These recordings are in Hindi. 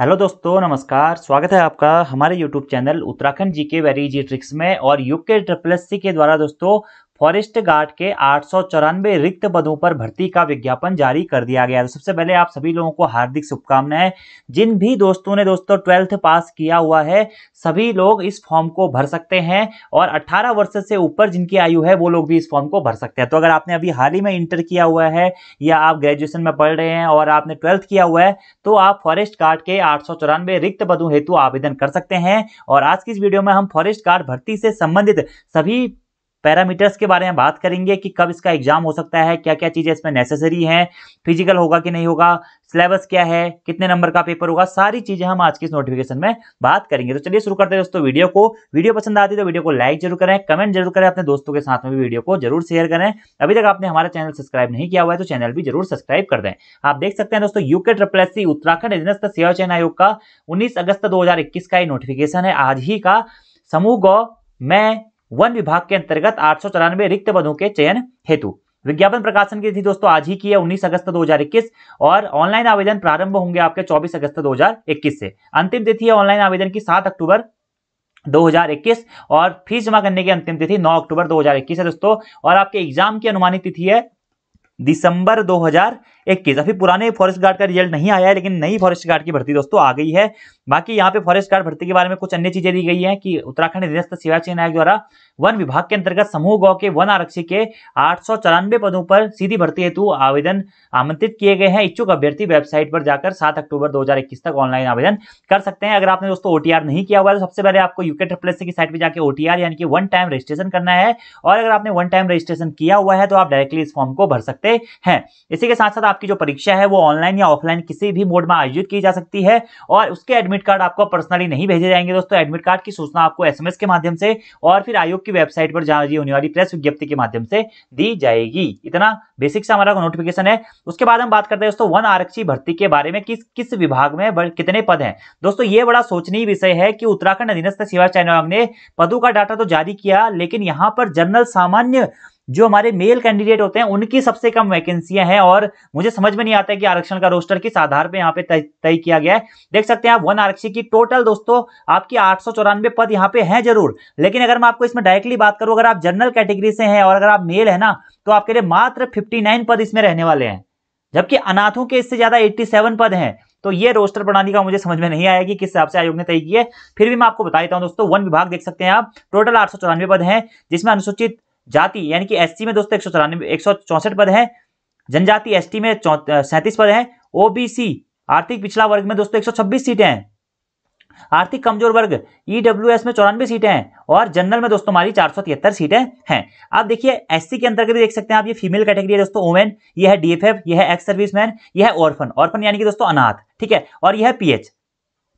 हेलो दोस्तों नमस्कार स्वागत है आपका हमारे YouTube channel Uttarakhand G K very जी ट्रिक्स में और यूके ट्रिपल एस सी के द्वारा दोस्तों फॉरेस्ट गार्ड के आठ रिक्त पदों पर भर्ती का विज्ञापन जारी कर दिया गया तो सबसे पहले आप सभी लोगों को हार्दिक शुभकामनाएं जिन भी दोस्तों ने दोस्तों ट्वेल्थ पास किया हुआ है सभी लोग इस फॉर्म को भर सकते हैं और 18 वर्ष से ऊपर जिनकी आयु है वो लोग भी इस फॉर्म को भर सकते हैं तो अगर आपने अभी हाल ही में इंटर किया हुआ है या आप ग्रेजुएशन में पढ़ रहे हैं और आपने ट्वेल्थ किया हुआ है तो आप फॉरेस्ट गार्ड के आठ रिक्त पदों हेतु आवेदन कर सकते हैं और आज की इस वीडियो में हम फॉरेस्ट गार्ड भर्ती से संबंधित सभी पैरामीटर्स के बारे में बात करेंगे कि कब इसका एग्जाम हो सकता है क्या क्या चीज़ें इसमें नेसेसरी हैं फिजिकल होगा कि नहीं होगा सिलेबस क्या है कितने नंबर का पेपर होगा सारी चीज़ें हम आज के इस नोटिफिकेशन में बात करेंगे तो चलिए शुरू करते हैं दोस्तों वीडियो को वीडियो पसंद आती है तो वीडियो को लाइक जरूर करें कमेंट जरूर करें अपने दोस्तों के साथ में भी वीडियो को जरूर शेयर करें अभी तक आपने हमारा चैनल सब्सक्राइब नहीं किया हुआ है तो चैनल भी जरूर सब्सक्राइब कर दें आप देख सकते हैं दोस्तों यूके ट्रिपल उत्तराखंड सेवा चयन आयोग का उन्नीस अगस्त दो का ये नोटिफिकेशन है आज ही का समूह गौ मैं वन विभाग के अंतर्गत आठ सौ चौरानवे रिक्त पदों के चयन हेतु विज्ञापन प्रकाशन की तिथि दोस्तों आज ही की है 19 अगस्त 2021 और ऑनलाइन आवेदन प्रारंभ होंगे आपके 24 अगस्त 2021 से अंतिम तिथि है ऑनलाइन आवेदन की 7 अक्टूबर 2021 और फीस जमा करने की अंतिम तिथि 9 अक्टूबर 2021 है दोस्तों और आपके एग्जाम की अनुमानित तिथि है दिसंबर 2021 एक केस अभी पुराने फॉरेस्ट गार्ड का रिजल्ट नहीं आया है लेकिन नई फॉरेस्ट गार्ड की भर्ती दोस्तों आ गई है बाकी यहाँ पे फॉरेस्ट गार्ड भर्ती के बारे में कुछ अन्य चीजें दी गई हैं कि उत्तराखंड निरस्त सेवा चयन आयोग द्वारा वन विभाग के अंतर्गत समूह गौ के वन आरक्षी के आठ पदों पर सीधी भर्ती हेतु आवेदन आमंत्रित किए गए हैं इच्छुक अभ्यर्थी वेबसाइट पर जाकर सात अक्टूबर दो तक ऑनलाइन आवेदन कर सकते हैं अगर आपने दोस्तों ओटीआर नहीं किया हुआ तो सबसे पहले आपको यूके ट्रिपल की साइट पर जाकर ओटीआर यानी कि वन टाइम रजिस्ट्रेशन करना है और अगर आपने वन टाइम रजिस्ट्रेशन किया हुआ है तो आप डायरेक्टली इस फॉर्म को भर सकते हैं इसी के साथ साथ आपकी जो परीक्षा है वो ऑनलाइन या ऑफलाइन किसी भी मोड में आयोजित की जा सकती है और उसके एडमिट कार्ड आपको पर्सनली नहीं भेजे जाएंगे दोस्तों एडमिट कार्ड की सूचना आपको एसएमएस के माध्यम से और फिर आयोग की वेबसाइट पर जहां होने वाली प्रेस विज्ञप्ति के माध्यम से दी जाएगी इतना बेसिक से हमारा नोटिफिकेशन है उसके बाद हम बात करते हैं दोस्तों वन आरक्षी भर्ती के बारे में किस किस विभाग में कितने पद हैं दोस्तों ये बड़ा सोचनीय विषय है कि उत्तराखंड अधीनस्थ सेवा चयन आयोग ने पदों का डाटा तो जारी किया लेकिन यहाँ पर जनरल सामान्य जो हमारे मेल कैंडिडेट होते हैं उनकी सबसे कम वैकेंसियां हैं और मुझे समझ में नहीं आता है कि आरक्षण का रोस्टर किस आधार पर यहाँ पे तय किया गया है देख सकते हैं आप वन आरक्षी की टोटल दोस्तों आपकी आठ पद यहाँ पे हैं जरूर लेकिन अगर मैं आपको इसमें डायरेक्टली बात करूँ अगर आप जनरल कैटेगरी से हैं और अगर आप मेल है ना तो आपके लिए मात्र फिफ्टी पद इसमें रहने वाले हैं जबकि अनाथों के इससे ज्यादा 87 पद हैं तो ये रोस्टर प्रणाली का मुझे समझ में नहीं आया कि किस हिसाब से आयोग ने तय किए फिर भी मैं आपको बता देता हूँ दोस्तों वन विभाग देख सकते हैं आप टोटल आठ पद हैं जिसमें अनुसूचित जाति यानी कि एससी में दोस्तों एक सौ चौरानवे एक सौ पद है जनजाति एसटी में सैंतीस पद है ओबीसी आर्थिक पिछड़ा वर्ग में दोस्तों एक सौ छब्बीस सीटें हैं आर्थिक कमजोर वर्ग ईडब्ल्यूएस e में चौरानवे सीटें हैं और जनरल में दोस्तों हमारी चार सौ तिहत्तर सीटें हैं आप देखिए एससी के अंतर्गत भी देख सकते हैं आप ये फीमेल कैटेगरी है दोस्तों ओमेन ये है डीएफएफ ये है एक्स सर्विसमैन ये है ऑर्फन ऑर्फन यानी कि दोस्तों अनाथ ठीक है और यह है पीएच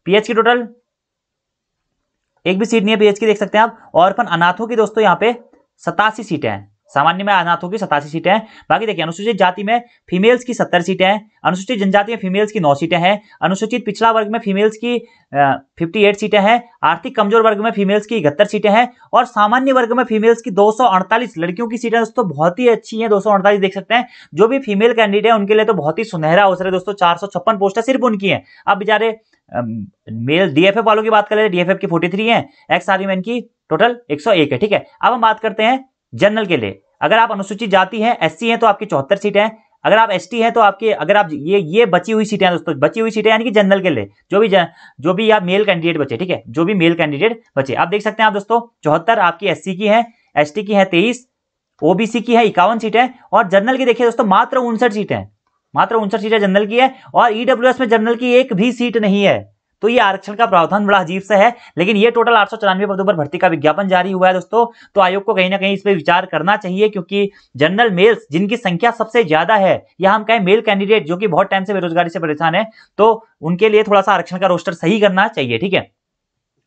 पीएच की टोटल एक भी सीट नहीं है पीएच की देख सकते हैं आप ऑर्फन अनाथों की दोस्तों यहाँ पे सतासी सीटें हैं सामान्य में अनाथों की सतासी सीटें हैं बाकी देखिए अनुसूचित जाति में फीमेल्स की सत्तर सीटें हैं अनुसूचित जनजाति में फीमेल्स की नौ सीटें हैं अनुसूचित पिछड़ा वर्ग में फीमेल्स की फिफ्टी एट सीटें हैं आर्थिक कमजोर वर्ग में फीमेल्स की इकहत्तर सीटें हैं और सामान्य वर्ग में फीमेल्स की दो लड़कियों की सीटें दोस्तों बहुत ही अच्छी है दो देख सकते हैं जो भी फीमेल कैंडिडेट है उनके लिए तो बहुत ही सुनहरा अवसर है दोस्तों चार पोस्टें सिर्फ उनकी हैं अब बेचारे मेल डीएफएफ वालों की बात करें डीएफएफ की थ्री है एक्स आर्मी मैन की टोटल एक सौ एक है ठीक है अब हम बात करते हैं जनरल के लिए अगर आप अनुसूचित जाति हैं एससी हैं तो आपकी चौहत्तर सीटें हैं अगर आप एस हैं तो आपके अगर आप ये ये बची हुई सीटें हैं दोस्तों बची हुई सीटें यानी कि जनरल के लिए जो भी जो भी आप मेल कैंडिडेट बचे ठीक है जो भी मेल कैंडिडेट बचे आप देख सकते हैं आप दोस्तों चौहत्तर आपकी एस की है एस की है तेईस ओबीसी की है इक्यावन सीटें और जनरल की देखिए दोस्तों मात्र उनसठ सीटें मात्र उनसठ सीटें जनरल की है और ईडब्ल्यू e में जनरल की एक भी सीट नहीं है तो ये आरक्षण का प्रावधान बड़ा अजीब सा है लेकिन ये टोटल आठ सौ पदों पर भर्ती का विज्ञापन जारी हुआ है दोस्तों तो आयोग को कहीं ना कहीं इस पर विचार करना चाहिए क्योंकि जनरल मेल्स जिनकी संख्या सबसे ज्यादा है या हम कहें मेल कैंडिडेट जो कि बहुत टाइम से बेरोजगारी से परेशान है तो उनके लिए थोड़ा सा आरक्षण का रोस्टर सही करना चाहिए ठीक है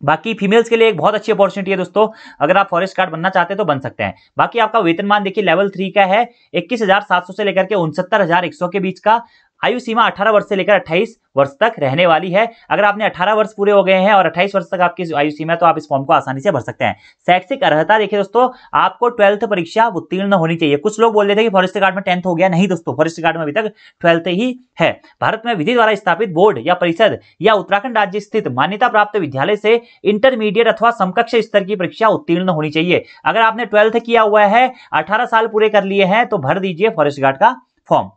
बाकी फीमेल्स के लिए एक बहुत अच्छी अपॉर्चुनिटी है दोस्तों अगर आप फॉरेस्ट गार्ड बनना चाहते हैं तो बन सकते हैं बाकी आपका वेतनमान देखिए लेवल थ्री का है इक्कीस हजार सात सौ से लेकर के उनसत्तर हजार एक सौ के बीच का आयु सीमा 18 वर्ष से लेकर 28 वर्ष तक रहने वाली है अगर आपने 18 वर्ष पूरे हो गए हैं और 28 वर्ष तक आपकी आयु सीमा है तो आप इस फॉर्म को आसानी से भर सकते हैं शैक्षिक अर्हता देखिए दोस्तों आपको ट्वेल्थ परीक्षा उत्तीर्ण होनी चाहिए कुछ लोग बोल रहे थे कि फॉरेस्ट गार्ड में टेंथ हो गया नहीं दोस्तों फॉरेस्ट गार्ड में अभी तक ट्वेल्थ ही है भारत में विधि द्वारा स्थापित बोर्ड या परिषद या उत्तराखंड राज्य स्थित मान्यता प्राप्त विद्यालय से इंटरमीडिएट अथवा समकक्ष स्तर की परीक्षा उत्तीर्ण होनी चाहिए अगर आपने ट्वेल्थ किया हुआ है अठारह साल पूरे कर लिए हैं तो भर दीजिए फॉरेस्ट गार्ड का फॉर्म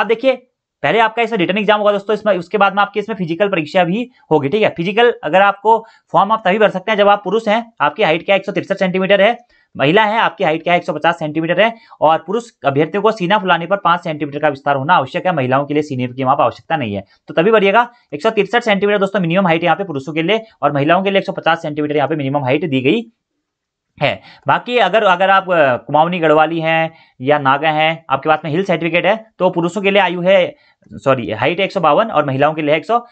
आप देखिए पहले आपका इसमें रिटर्न एग्जाम होगा दोस्तों इसमें उसके बाद में आपकी इसमें फिजिकल परीक्षा भी होगी ठीक है फिजिकल अगर आपको फॉर्म आप तभी भर सकते हैं जब आप पुरुष हैं आपकी हाइट क्या है एक सेंटीमीटर है महिला है आपकी हाइट क्या है 150 सेंटीमीटर है और पुरुष अभ्यर्थियों को सीना फुलाने पर 5 सेंटीमीटर का विस्तार होना आवश्यक है महिलाओं के लिए सीने की वहां पर आवश्यकता नहीं है तो तभी बढ़िएगा एक सेंटीमीटर दोस्तों मिनिमम हाइट यहाँ पे पुरुषों के लिए और महिलाओं के लिए 150 सेंटीमीटर यहाँ पे मिनिमम हाइट दी गई है बाकी अगर अगर आप कुमाऊनी गढ़वाली हैं या नागा हैं आपके पास में हिल सर्टिफिकेट है तो पुरुषों के लिए आयु है सॉरी हाइट एक और महिलाओं के लिए एक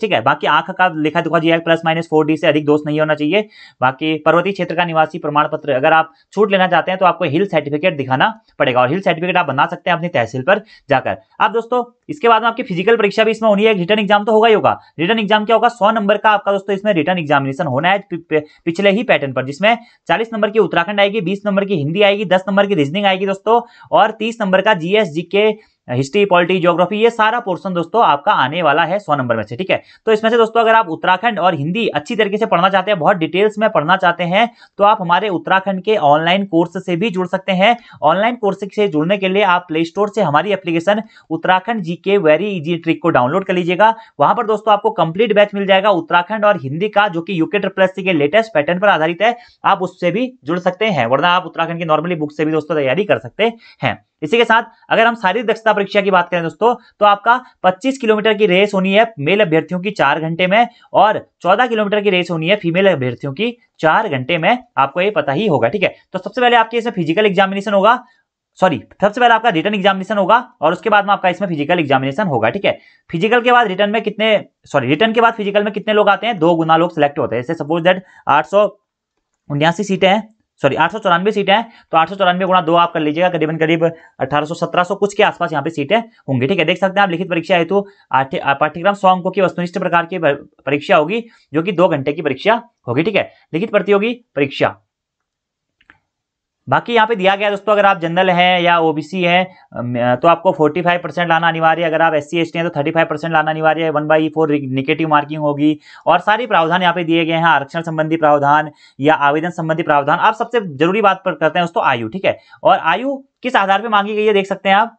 ठीक है बाकी आंख का लिखा दुखा जी प्लस माइनस फोर से अधिक दोष नहीं होना चाहिए बाकी पर्वतीय क्षेत्र का निवासी प्रमाण पत्र अगर आप छूट लेना चाहते हैं तो आपको हिल सर्टिफिकेट दिखाना पड़ेगा और हिल सर्टिफिकेट आप बना सकते हैं अपनी तहसील पर जाकर अब दोस्तों इसके बाद में आपकी फिजिकल परीक्षा भी इसमें होनी है रिटर्न एग्जाम तो होगा ही होगा रिटर्न एग्जाम क्या होगा सौ नंबर का आपका दोस्तों इसमें रिटर्न एग्जामिनेशन होना है पिछले ही पैटर्न पर जिसमें चालीस नंबर की उत्तराखंड आएगी बीस नंबर की हिंदी आएगी दस नंबर की रीजनिंग आएगी दोस्तों और तीस नंबर का जीएसजी के हिस्ट्री पॉलिटी जोग्राफी ये सारा पोर्सन दोस्तों आपका आने वाला है सौ नंबर में से ठीक है तो इसमें से दोस्तों अगर आप उत्तराखंड और हिंदी अच्छी तरीके से पढ़ना चाहते हैं बहुत डिटेल्स में पढ़ना चाहते हैं तो आप हमारे उत्तराखंड के ऑनलाइन कोर्स से भी जुड़ सकते हैं ऑनलाइन कोर्स से जुड़ने के लिए आप प्ले स्टोर से हमारी application Uttarakhand G K very easy trick को डाउनलोड कर लीजिएगा वहां पर दोस्तों आपको कंप्लीट बैच मिल जाएगा उत्तराखंड और हिंदी का जो कि यूके ट्रिपल के लेटेस्ट पैटर्न पर आधारित है आप उससे भी जुड़ सकते हैं वरना आप उत्तराखंड की नॉर्मली बुक से भी दोस्तों तैयारी कर सकते हैं इसी के साथ अगर हम शारीरिक दक्षता परीक्षा की बात करें दोस्तों तो आपका 25 किलोमीटर की रेस होनी है मेल अभ्यर्थियों की चार घंटे में और 14 किलोमीटर की रेस होनी है फीमेल अभ्यर्थियों की चार घंटे में आपको ये पता ही होगा ठीक है तो सबसे पहले आपके इसमें फिजिकल एग्जामिनेशन होगा सॉरी सबसे पहले आपका रिटर्न एग्जामिनेशन होगा और उसके बाद में आपका इसमें फिजिकल एग्जामिनेशन होगा ठीक है फिजिकल के बाद रिटर्न में कितने सॉरी रिटर्न के बाद फिजिकल में कितने लोग आते हैं दो गुना लोग सिलेक्ट होते हैं जैसे सपोज दैट आठ सौ उन्यासी सीटें हैं सॉरी आठ सौ चौरानवे सीटें हैं तो आठ सौ चौरानवे गुणा दो आप कर लीजिएगा करीबन करीब अठारह सौ सत्रह सौ कुछ के आसपास यहाँ पे सीटें होंगी ठीक है देख सकते हैं आप लिखित परीक्षा हेतु पाठ्यक्रम सौ अंकों की वस्तुनिष्ठ प्रकार की परीक्षा होगी जो कि दो घंटे की परीक्षा होगी ठीक है लिखित प्रतियोगी परीक्षा बाकी यहाँ पे दिया गया दोस्तों अगर आप जनरल हैं या ओबीसी हैं तो आपको 45 परसेंट लाना अनिवार्य है अगर आप एस सी हैं तो 35 परसेंट लाना अनिवार्य है one by four negative marking होगी और सारी प्रावधान यहाँ पे दिए गए हैं आरक्षण संबंधी प्रावधान या आवेदन संबंधी प्रावधान आप सबसे जरूरी बात पर करते हैं दोस्तों आयु ठीक है और आयु किस आधार पर मांगी गई है देख सकते हैं आप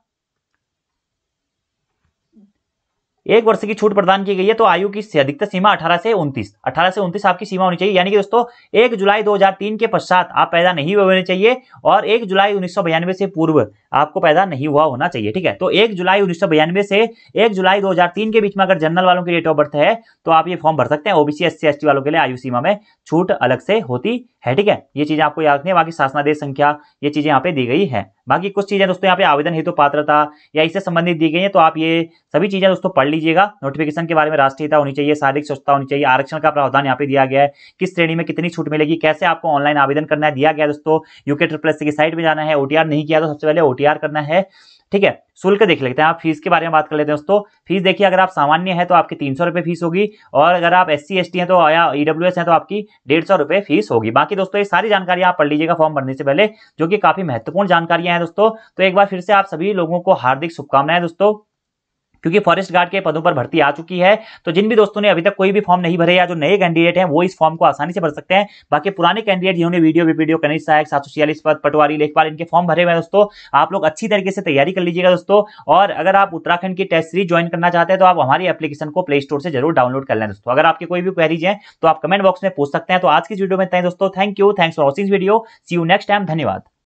एक वर्ष की छूट प्रदान की गई है तो आयु की अधिकतर सीमा 18 से 29 18 से 29 आपकी सीमा होनी चाहिए यानी कि दोस्तों एक जुलाई 2003 के पश्चात आप पैदा नहीं हुए होने चाहिए और एक जुलाई उन्नीस से पूर्व आपको पैदा नहीं हुआ होना चाहिए ठीक है तो एक जुलाई उन्नीस से एक जुलाई 2003 के बीच में अगर जनरल वालों की डेट ऑफ बर्थ है तो आप ये फॉर्म भर सकते हैं ओबीसी एस सी वालों के लिए आयु सीमा में छूट अलग से होती है ठीक है ये चीजें आपको याद रखनी है बाकी शासनादेश संख्या ये चीजें यहाँ पे दी गई है बाकी कुछ चीज़ें दोस्तों यहाँ पे आवेदन हेतु तो पात्रता या इससे संबंधित दी गई है तो आप ये सभी चीज़ें दोस्तों पढ़ लीजिएगा नोटिफिकेशन के बारे में राष्ट्रीयता होनी चाहिए शारीरिक स्वच्छता होनी चाहिए आरक्षण का प्रावधान यहाँ पे दिया गया है किस श्रेणी में कितनी छूट मिलेगी कैसे आपको ऑनलाइन आवेदन करना है दिया गया दोस्तों यूके ट्रिप्लस की साइट में जाना है ओटीआर नहीं किया तो सबसे पहले ओटीआर करना है ठीक है शुल्क देख लेते हैं आप फीस के बारे में बात कर लेते हैं दोस्तों फीस देखिए अगर आप सामान्य है तो आपकी तीन सौ रुपये फीस होगी और अगर आप एस सी एस टी हैं तो या ई डब्ल्यू एस हैं तो आपकी डेढ़ सौ रुपये फीस होगी बाकी दोस्तों ये सारी जानकारी आप पढ़ लीजिएगा फॉर्म भरने से पहले जो कि काफ़ी महत्वपूर्ण जानकारियां हैं दोस्तों तो एक बार फिर से आप सभी लोगों को हार्दिक शुभकामनाएं दोस्तों क्योंकि फॉरेस्ट गार्ड के पदों पर भर्ती आ चुकी है तो जिन भी दोस्तों ने अभी तक कोई भी फॉर्म नहीं भरे या जो नए कैंडिडेट हैं वो इस फॉर्म को आसानी से भर सकते हैं बाकी पुराने कैंडिडेट जिन्होंने वीडियो वीडियो कनिष्ठ सहायक सात सौ छियालीस पद पटवारी लेखपाल इनके फॉर्म भरे हुए दोस्तों आप लोग अच्छी तरीके से तैयारी कर लीजिएगा दोस्तों और अगर आप उत्तराखंड की टेस्ट सीरीज ज्वाइन करना चाहते हैं तो आप हमारी एप्लीकेशन को प्ले स्टोर से जरूर डाउनलोड कर लें दोस्तों अगर आपकी कोई भी क्वेरीज है तो आप कमेंट बॉक्स में पूछ सकते हैं तो आज की वीडियो में दोस्तों thank you thanks for watching video see you next time धन्यवाद